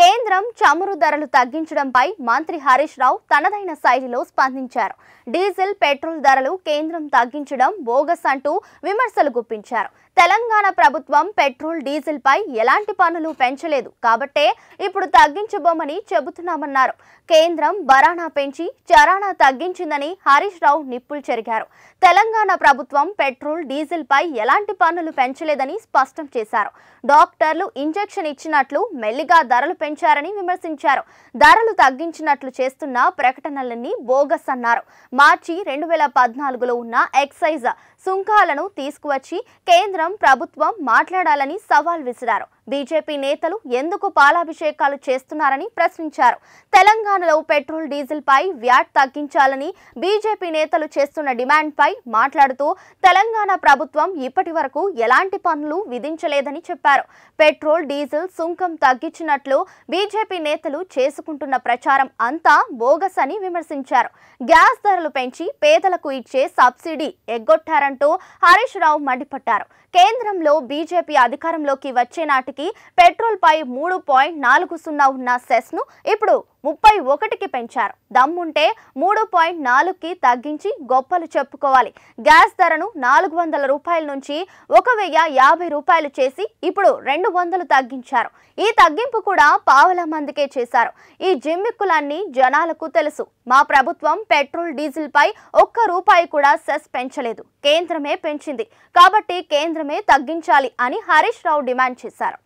కేంద్రం చమురు ధరలు తగ్గించడంపై మంత్రి హరీష్ రావు తనదైన శైలిలో స్పందించారు డీజిల్ పెట్రోల్ ధరలు కేంద్రం తగ్గించడం బోగస్ అంటూ విమర్శలు గుప్పించారు తెలంగాణ ప్రభుత్వం పెట్రోల్ డీజిల్ పై ఎలాంటి పన్నులు పెంచలేదు కాబట్టే ఇప్పుడు తగ్గించబోమని చెబుతున్నామన్నారు కేంద్రం బరానా పెంచి చరానా తగ్గించిందని హరీష్ రావు నిప్పులు చెరిగారు తెలంగాణ ప్రభుత్వం పెట్రోల్ డీజిల్ పై ఎలాంటి పన్నులు పెంచలేదని స్పష్టం చేశారు డాక్టర్లు ఇంజెక్షన్ ఇచ్చినట్లు మెల్లిగా ధరలు పెంచారని విమర్శించారు ధరలు తగ్గించినట్లు చేస్తున్న ప్రకటనలన్నీ బోగస్ అన్నారు మార్చి రెండు వేల పద్నాలుగులో ఉన్న ఎక్సైజ్ సుంకాలను తీసుకువచ్చి కేంద్రం ప్రభుత్వం మాట్లాడాలని సవాల్ విసిరారు బీజేపీ నేతలు ఎందుకు పాలాభిషేకాలు చేస్తున్నారని ప్రశ్నించారు తెలంగాణలో పెట్రోల్ డీజిల్ పై వ్యాట్ తగ్గించాలని బీజేపీ నేతలు చేస్తున్న డిమాండ్పై మాట్లాడుతూ తెలంగాణ ప్రభుత్వం ఇప్పటి వరకు ఎలాంటి పనులు విధించలేదని చెప్పారు పెట్రోల్ డీజిల్ సుంకం తగ్గించినట్లు బీజేపీ నేతలు చేసుకుంటున్న ప్రచారం అంతా బోగస్ అని విమర్శించారు గ్యాస్ ధరలు పెంచి పేదలకు ఇచ్చే సబ్సిడీ ఎగ్గొట్టారంటూ హరీష్ రావు మండిపడ్డారు కేంద్రంలో బీజేపీ అధికారంలోకి వచ్చే నాటికి పెట్రోల్ పై మూడు పాయింట్ నాలుగు సున్నా ఉన్న సెస్ను ఇప్పుడు ముప్పై ఒకటికి పెంచారు దమ్ముంటే మూడు పాయింట్ నాలుగుకి తగ్గించి గొప్పలు చెప్పుకోవాలి గ్యాస్ ధరను నాలుగు వందల రూపాయల నుంచి ఒక వెయ్యి యాభై రూపాయలు చేసి ఇప్పుడు రెండు వందలు తగ్గించారు ఈ తగ్గింపు కూడా పావుల మందికే చేశారు ఈ జిమ్మిక్కులన్నీ జనాలకు తెలుసు మా ప్రభుత్వం పెట్రోల్ డీజిల్ పై ఒక్క రూపాయి కూడా సెస్ పెంచలేదు కేంద్రమే పెంచింది కాబట్టి కేంద్రమే తగ్గించాలి అని హరీష్ రావు డిమాండ్ చేశారు